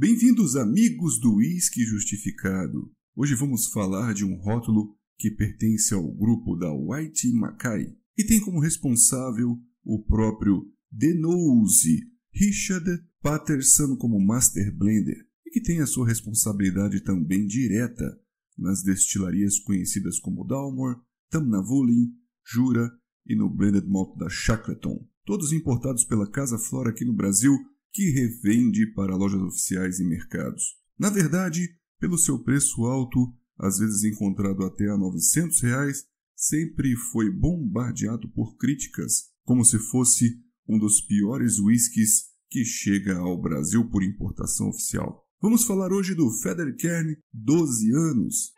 Bem-vindos, amigos do Whisky Justificado. Hoje vamos falar de um rótulo que pertence ao grupo da White Mackay e tem como responsável o próprio Denouze Richard Patterson como Master Blender e que tem a sua responsabilidade também direta nas destilarias conhecidas como Dalmor, Tamnavulin, Jura e no blended malt da Shackleton, todos importados pela Casa Flora aqui no Brasil que revende para lojas oficiais e mercados. Na verdade, pelo seu preço alto, às vezes encontrado até a R$ 900, reais, sempre foi bombardeado por críticas, como se fosse um dos piores whiskies que chega ao Brasil por importação oficial. Vamos falar hoje do Federkern 12 anos,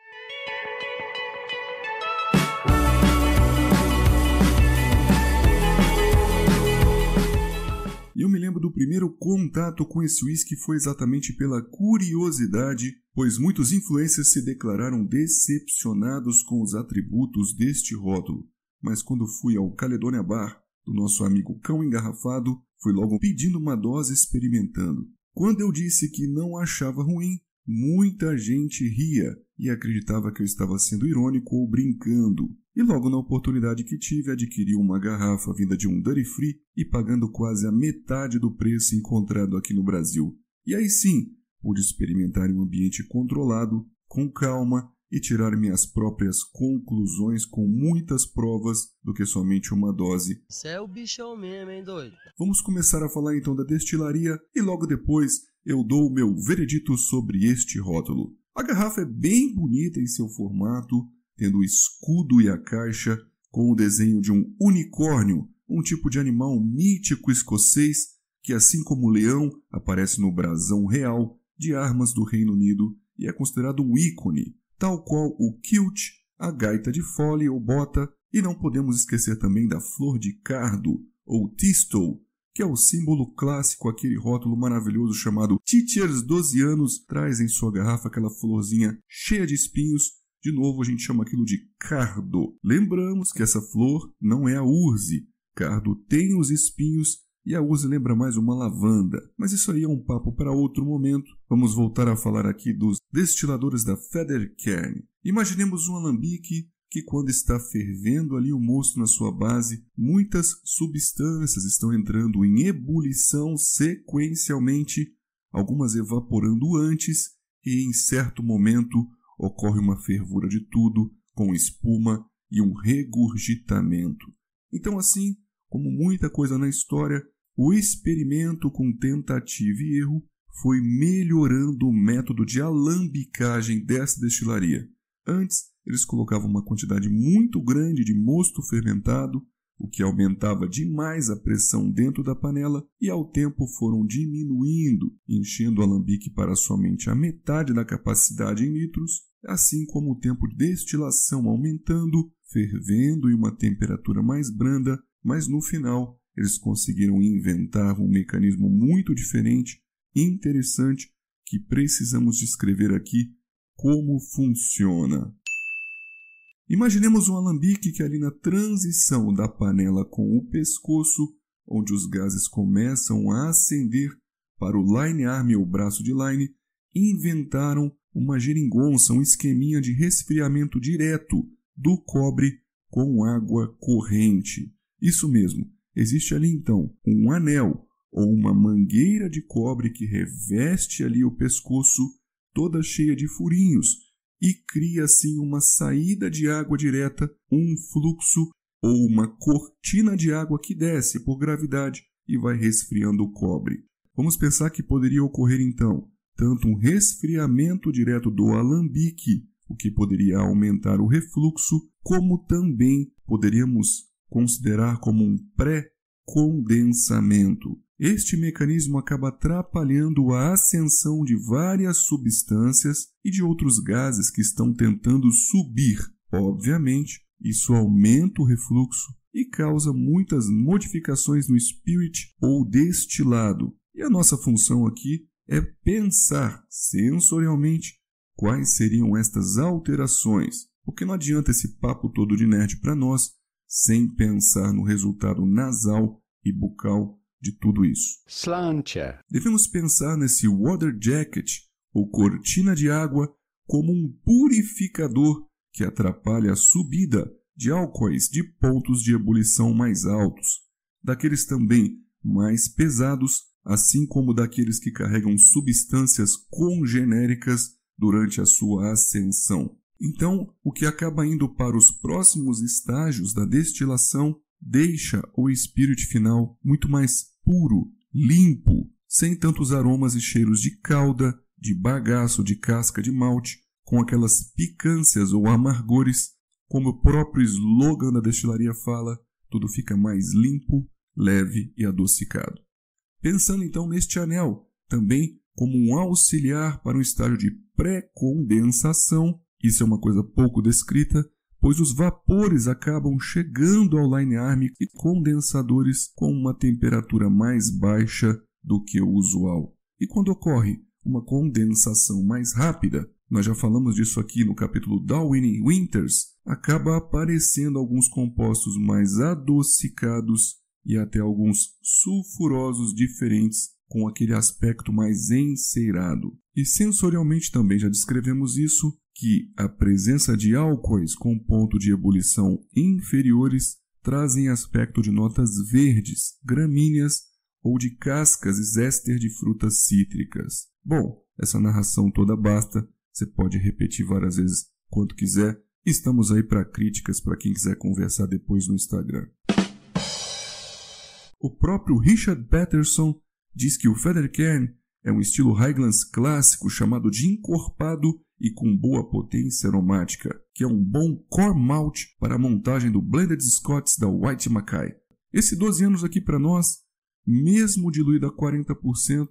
lembro do primeiro contato com esse uísque foi exatamente pela curiosidade, pois muitos influencers se declararam decepcionados com os atributos deste rótulo. Mas quando fui ao Caledonia Bar, do nosso amigo cão engarrafado, fui logo pedindo uma dose experimentando. Quando eu disse que não achava ruim, muita gente ria e acreditava que eu estava sendo irônico ou brincando. E logo na oportunidade que tive, adquiri uma garrafa vinda de um Duty Free e pagando quase a metade do preço encontrado aqui no Brasil. E aí sim, pude experimentar em um ambiente controlado, com calma e tirar minhas próprias conclusões com muitas provas do que somente uma dose. Cê é o bichão mesmo, hein, doido? Vamos começar a falar então da destilaria e logo depois eu dou o meu veredito sobre este rótulo. A garrafa é bem bonita em seu formato, tendo o escudo e a caixa com o desenho de um unicórnio, um tipo de animal mítico escocês que, assim como o leão, aparece no brasão real de armas do Reino Unido e é considerado um ícone, tal qual o kilt, a gaita de fole ou bota, e não podemos esquecer também da flor de cardo, ou thistle que é o símbolo clássico, aquele rótulo maravilhoso chamado Teachers 12 anos, traz em sua garrafa aquela florzinha cheia de espinhos de novo, a gente chama aquilo de cardo. Lembramos que essa flor não é a urze. Cardo tem os espinhos e a urze lembra mais uma lavanda. Mas isso aí é um papo para outro momento. Vamos voltar a falar aqui dos destiladores da Federkern. Imaginemos um alambique que quando está fervendo ali o mosto na sua base, muitas substâncias estão entrando em ebulição sequencialmente, algumas evaporando antes e em certo momento ocorre uma fervura de tudo, com espuma e um regurgitamento. Então, assim, como muita coisa na história, o experimento com tentativa e erro foi melhorando o método de alambicagem dessa destilaria. Antes, eles colocavam uma quantidade muito grande de mosto fermentado, o que aumentava demais a pressão dentro da panela e ao tempo foram diminuindo, enchendo o alambique para somente a metade da capacidade em litros assim como o tempo de destilação aumentando, fervendo em uma temperatura mais branda, mas no final eles conseguiram inventar um mecanismo muito diferente e interessante que precisamos descrever aqui como funciona. Imaginemos um alambique que ali na transição da panela com o pescoço, onde os gases começam a ascender para o line arm ou braço de line, inventaram uma geringonça, um esqueminha de resfriamento direto do cobre com água corrente. Isso mesmo, existe ali então um anel ou uma mangueira de cobre que reveste ali o pescoço, toda cheia de furinhos, e cria assim uma saída de água direta, um fluxo ou uma cortina de água que desce por gravidade e vai resfriando o cobre. Vamos pensar que poderia ocorrer então tanto um resfriamento direto do alambique, o que poderia aumentar o refluxo, como também poderíamos considerar como um pré-condensamento. Este mecanismo acaba atrapalhando a ascensão de várias substâncias e de outros gases que estão tentando subir. Obviamente, isso aumenta o refluxo e causa muitas modificações no spirit ou destilado. E a nossa função aqui é pensar sensorialmente quais seriam estas alterações, porque não adianta esse papo todo de nerd para nós sem pensar no resultado nasal e bucal de tudo isso. Slantia. Devemos pensar nesse water jacket ou cortina de água como um purificador que atrapalha a subida de álcoois de pontos de ebulição mais altos, daqueles também mais pesados assim como daqueles que carregam substâncias congenéricas durante a sua ascensão. Então, o que acaba indo para os próximos estágios da destilação deixa o espírito final muito mais puro, limpo, sem tantos aromas e cheiros de calda, de bagaço, de casca de malte, com aquelas picâncias ou amargores, como o próprio slogan da destilaria fala, tudo fica mais limpo, leve e adocicado. Pensando então neste anel, também como um auxiliar para um estágio de pré-condensação, isso é uma coisa pouco descrita, pois os vapores acabam chegando ao linearme e condensadores com uma temperatura mais baixa do que o usual. E quando ocorre uma condensação mais rápida, nós já falamos disso aqui no capítulo Darwin e Winters, acaba aparecendo alguns compostos mais adocicados e até alguns sulfurosos diferentes com aquele aspecto mais enceirado. E sensorialmente também já descrevemos isso, que a presença de álcoois com ponto de ebulição inferiores trazem aspecto de notas verdes, gramíneas ou de cascas e zéster de frutas cítricas. Bom, essa narração toda basta, você pode repetir várias vezes quanto quiser. Estamos aí para críticas para quem quiser conversar depois no Instagram. O próprio Richard Patterson diz que o Federkern é um estilo Highlands clássico chamado de encorpado e com boa potência aromática, que é um bom core malt para a montagem do Blended Scots da White Mackay. Esse 12 anos aqui para nós, mesmo diluído a 40%,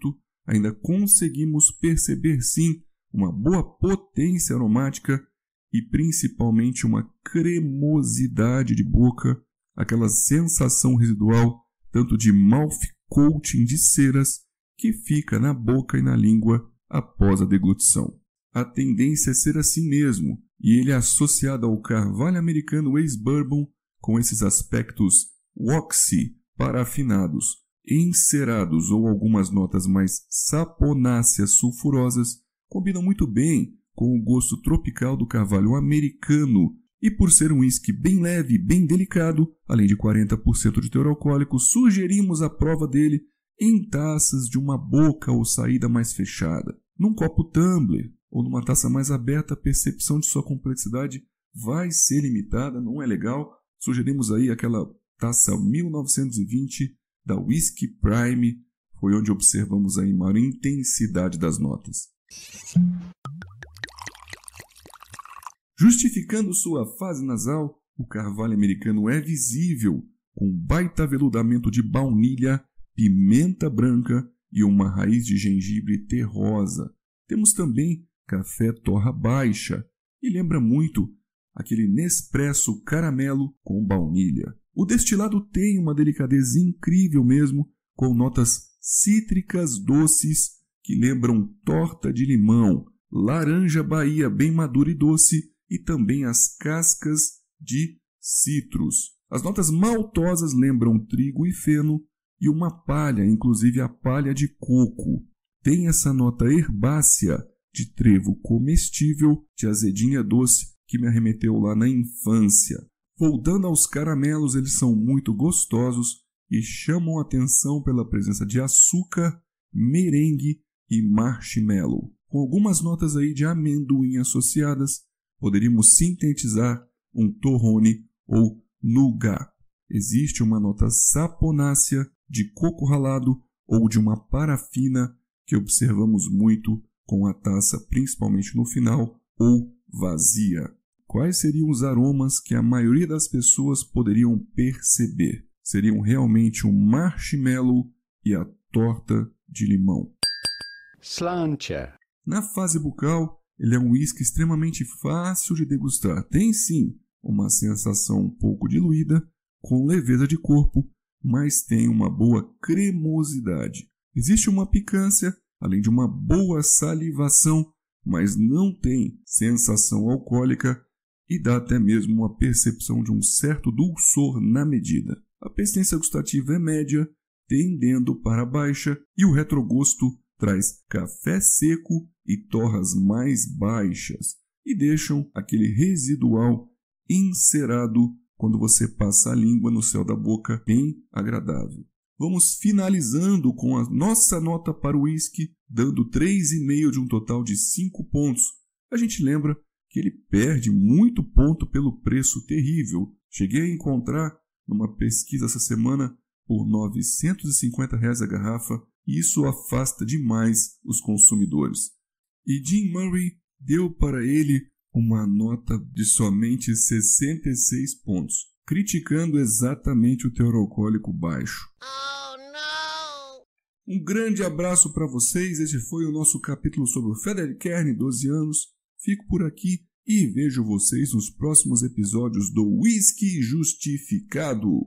ainda conseguimos perceber sim uma boa potência aromática e principalmente uma cremosidade de boca, aquela sensação residual tanto de mouth coating de ceras que fica na boca e na língua após a deglutição. A tendência é ser assim mesmo, e ele é associado ao carvalho americano ex-bourbon com esses aspectos waxy, parafinados, encerados ou algumas notas mais saponáceas sulfurosas, combinam muito bem com o gosto tropical do carvalho americano e por ser um whisky bem leve, bem delicado, além de 40% de teor alcoólico, sugerimos a prova dele em taças de uma boca ou saída mais fechada. Num copo tumbler ou numa taça mais aberta, a percepção de sua complexidade vai ser limitada, não é legal. Sugerimos aí aquela taça 1920 da Whisky Prime, foi onde observamos aí maior intensidade das notas. Justificando sua fase nasal, o carvalho americano é visível, com baita veludamento de baunilha, pimenta branca e uma raiz de gengibre terrosa. Temos também café torra baixa, e lembra muito aquele Nespresso caramelo com baunilha. O destilado tem uma delicadeza incrível mesmo, com notas cítricas doces que lembram torta de limão, laranja Bahia bem madura e doce e também as cascas de citros. As notas maltosas lembram trigo e feno e uma palha, inclusive a palha de coco. Tem essa nota herbácea de trevo comestível, de azedinha doce, que me arremeteu lá na infância. Voltando aos caramelos, eles são muito gostosos e chamam atenção pela presença de açúcar, merengue e marshmallow, com algumas notas aí de amendoim associadas poderíamos sintetizar um torrone ou nougat. Existe uma nota saponácea de coco ralado ou de uma parafina que observamos muito com a taça, principalmente no final, ou vazia. Quais seriam os aromas que a maioria das pessoas poderiam perceber? Seriam realmente o marshmallow e a torta de limão. Slantia. Na fase bucal, ele é um uísque extremamente fácil de degustar. Tem sim uma sensação um pouco diluída, com leveza de corpo, mas tem uma boa cremosidade. Existe uma picância, além de uma boa salivação, mas não tem sensação alcoólica e dá até mesmo uma percepção de um certo dulçor na medida. A persistência gustativa é média, tendendo para baixa, e o retrogosto traz café seco e torras mais baixas e deixam aquele residual encerado quando você passa a língua no céu da boca, bem agradável. Vamos finalizando com a nossa nota para o uísque, dando 3,5 de um total de 5 pontos. A gente lembra que ele perde muito ponto pelo preço terrível. Cheguei a encontrar numa pesquisa essa semana por R$ 950 reais a garrafa, e isso afasta demais os consumidores e Jim Murray deu para ele uma nota de somente 66 pontos, criticando exatamente o teor alcoólico baixo. Oh, não! Um grande abraço para vocês. Este foi o nosso capítulo sobre o Federer Kern, 12 anos. Fico por aqui e vejo vocês nos próximos episódios do Whisky Justificado.